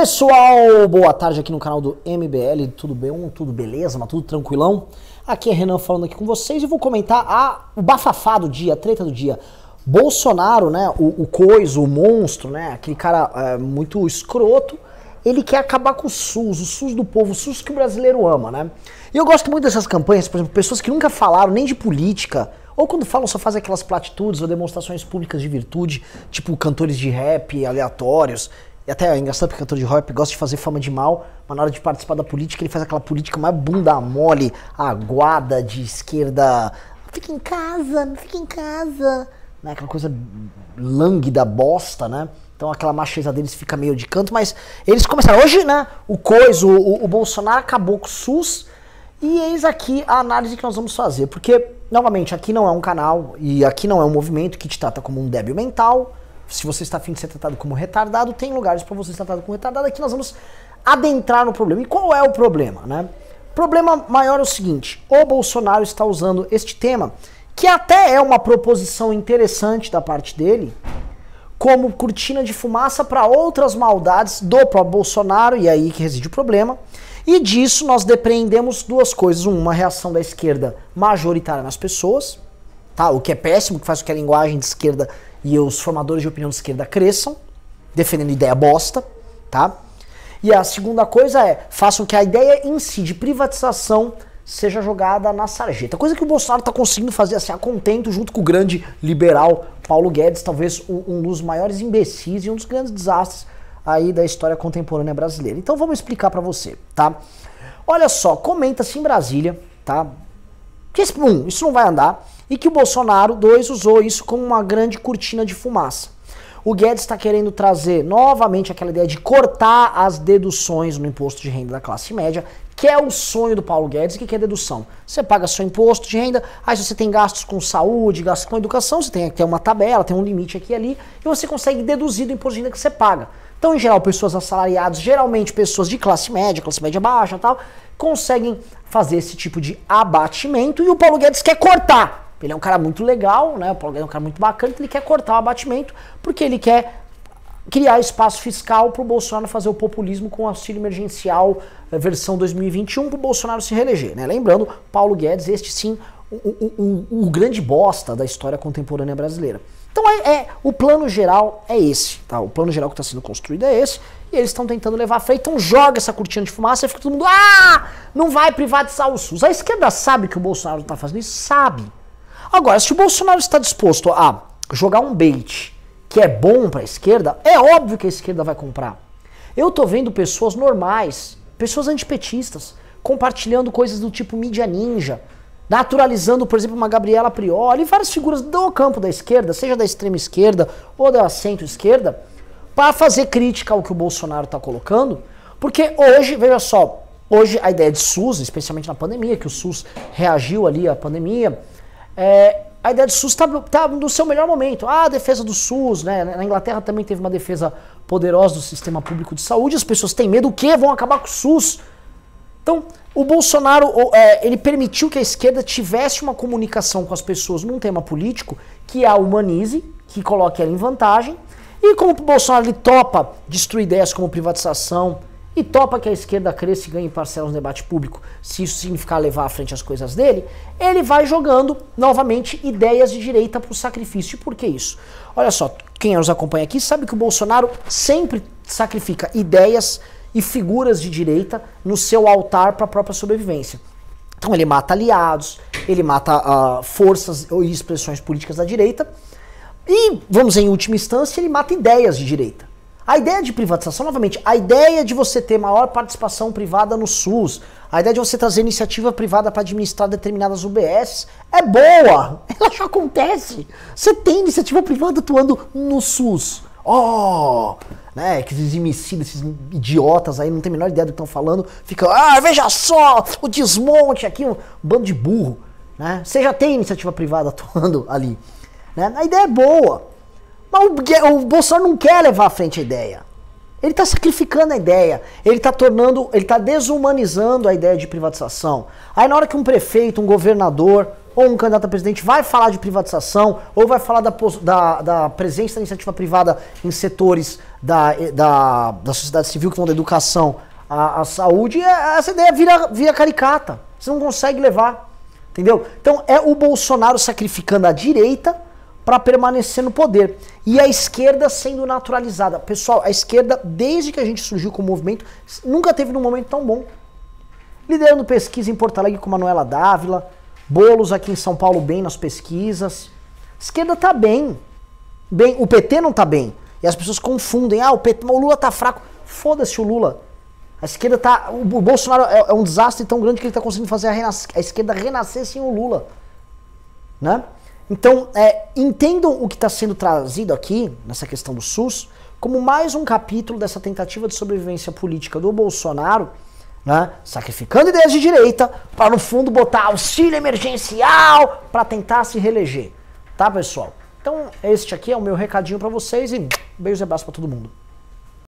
Pessoal, boa tarde aqui no canal do MBL, tudo bem? Tudo beleza? Mas tudo tranquilão? Aqui é Renan falando aqui com vocês e vou comentar a, o bafafá do dia, a treta do dia. Bolsonaro, né, o, o coiso, o monstro, né, aquele cara é, muito escroto, ele quer acabar com o SUS, o SUS do povo, o SUS que o brasileiro ama, né? E eu gosto muito dessas campanhas, por exemplo, pessoas que nunca falaram nem de política, ou quando falam só fazem aquelas platitudes ou demonstrações públicas de virtude, tipo cantores de rap aleatórios, e até é engraçado porque cantor de rap gosta de fazer fama de mal, mas na hora de participar da política, ele faz aquela política mais bunda mole, aguada, de esquerda. Fica em casa, fica em casa. Né? Aquela coisa lânguida, bosta, né? Então aquela macheza deles fica meio de canto, mas eles começaram. Hoje, né? O Coiso, o, o Bolsonaro acabou com o SUS. E eis aqui a análise que nós vamos fazer. Porque, novamente, aqui não é um canal e aqui não é um movimento que te trata como um débil mental se você está afim de ser tratado como retardado, tem lugares para você ser tratado como retardado. Aqui nós vamos adentrar no problema. E qual é o problema, né? O problema maior é o seguinte: o Bolsonaro está usando este tema, que até é uma proposição interessante da parte dele, como cortina de fumaça para outras maldades do próprio Bolsonaro, e é aí que reside o problema. E disso nós depreendemos duas coisas: uma reação da esquerda majoritária nas pessoas, tá? O que é péssimo, que faz com que a linguagem de esquerda e os formadores de opinião de esquerda cresçam, defendendo ideia bosta, tá? E a segunda coisa é, façam que a ideia em si de privatização seja jogada na sarjeta. Coisa que o Bolsonaro está conseguindo fazer assim, a contento, junto com o grande liberal Paulo Guedes, talvez um dos maiores imbecis e um dos grandes desastres aí da história contemporânea brasileira. Então vamos explicar para você, tá? Olha só, comenta-se em Brasília, tá? Que, um, isso não vai andar. E que o Bolsonaro 2 usou isso como uma grande cortina de fumaça. O Guedes está querendo trazer novamente aquela ideia de cortar as deduções no imposto de renda da classe média, que é o sonho do Paulo Guedes. O que é dedução? Você paga seu imposto de renda, aí se você tem gastos com saúde, gastos com educação, você tem até uma tabela, tem um limite aqui e ali, e você consegue deduzir do imposto de renda que você paga. Então, em geral, pessoas assalariadas, geralmente pessoas de classe média, classe média baixa tal, conseguem fazer esse tipo de abatimento e o Paulo Guedes quer cortar ele é um cara muito legal, né? O Paulo Guedes é um cara muito bacana, então ele quer cortar o abatimento porque ele quer criar espaço fiscal para o Bolsonaro fazer o populismo com o auxílio emergencial eh, versão 2021 para o Bolsonaro se reeleger, né? Lembrando, Paulo Guedes, este sim, o, o, o, grande bosta da história contemporânea brasileira. Então é, é, o plano geral é esse, tá? O plano geral que está sendo construído é esse, e eles estão tentando levar a frente, então joga essa cortina de fumaça e fica todo mundo, ah, não vai privatizar o SUS. A esquerda sabe que o Bolsonaro está fazendo isso, sabe. Agora, se o Bolsonaro está disposto a jogar um bait que é bom para a esquerda, é óbvio que a esquerda vai comprar. Eu tô vendo pessoas normais, pessoas antipetistas, compartilhando coisas do tipo mídia ninja, naturalizando, por exemplo, uma Gabriela Prioli, várias figuras do campo da esquerda, seja da extrema esquerda ou da centro-esquerda, para fazer crítica ao que o Bolsonaro está colocando, porque hoje, veja só, hoje a ideia de SUS, especialmente na pandemia, que o SUS reagiu ali à pandemia, é, a ideia do SUS está tá no seu melhor momento. Ah, a defesa do SUS, né? Na Inglaterra também teve uma defesa poderosa do sistema público de saúde. As pessoas têm medo que vão acabar com o SUS. Então, o Bolsonaro, é, ele permitiu que a esquerda tivesse uma comunicação com as pessoas num tema político que é a humanize, que coloque ela em vantagem. E como o Bolsonaro ele topa destruir ideias como privatização, e topa que a esquerda cresça e ganhe parcelas no debate público, se isso significar levar à frente as coisas dele, ele vai jogando novamente ideias de direita para o sacrifício. E por que isso? Olha só, quem nos acompanha aqui sabe que o Bolsonaro sempre sacrifica ideias e figuras de direita no seu altar para a própria sobrevivência. Então ele mata aliados, ele mata uh, forças e expressões políticas da direita, e, vamos dizer, em última instância, ele mata ideias de direita. A ideia de privatização, novamente, a ideia de você ter maior participação privada no SUS, a ideia de você trazer iniciativa privada para administrar determinadas UBS é boa. Ela já acontece. Você tem iniciativa privada atuando no SUS. Oh, né? Que esses imicidas, esses idiotas aí não tem a menor ideia do que estão falando. Ficam, ah, veja só, o desmonte aqui, um bando de burro. Né? Você já tem iniciativa privada atuando ali. Né? A ideia é boa. Mas o, o Bolsonaro não quer levar à frente a ideia. Ele está sacrificando a ideia, ele está tornando, ele está desumanizando a ideia de privatização. Aí na hora que um prefeito, um governador ou um candidato a presidente vai falar de privatização ou vai falar da, da, da presença da iniciativa privada em setores da, da, da sociedade civil que vão da educação à, à saúde, é, essa ideia vira, vira caricata. Você não consegue levar, entendeu? Então é o Bolsonaro sacrificando a direita para permanecer no poder. E a esquerda sendo naturalizada. Pessoal, a esquerda, desde que a gente surgiu com o movimento, nunca teve num momento tão bom. Liderando pesquisa em Porto Alegre com Manuela Dávila, bolos aqui em São Paulo bem nas pesquisas. A esquerda tá bem. Bem, o PT não tá bem. E as pessoas confundem. Ah, o, PT, o Lula tá fraco. Foda-se o Lula. A esquerda tá. O Bolsonaro é, é, um desastre tão grande que ele tá conseguindo fazer a, a esquerda renascer sem o Lula. Né? Então, é, entendam o que está sendo trazido aqui, nessa questão do SUS, como mais um capítulo dessa tentativa de sobrevivência política do Bolsonaro, né, sacrificando ideias de direita, para no fundo botar auxílio emergencial para tentar se reeleger. Tá, pessoal? Então, este aqui é o meu recadinho para vocês e beijos e abraços para todo mundo.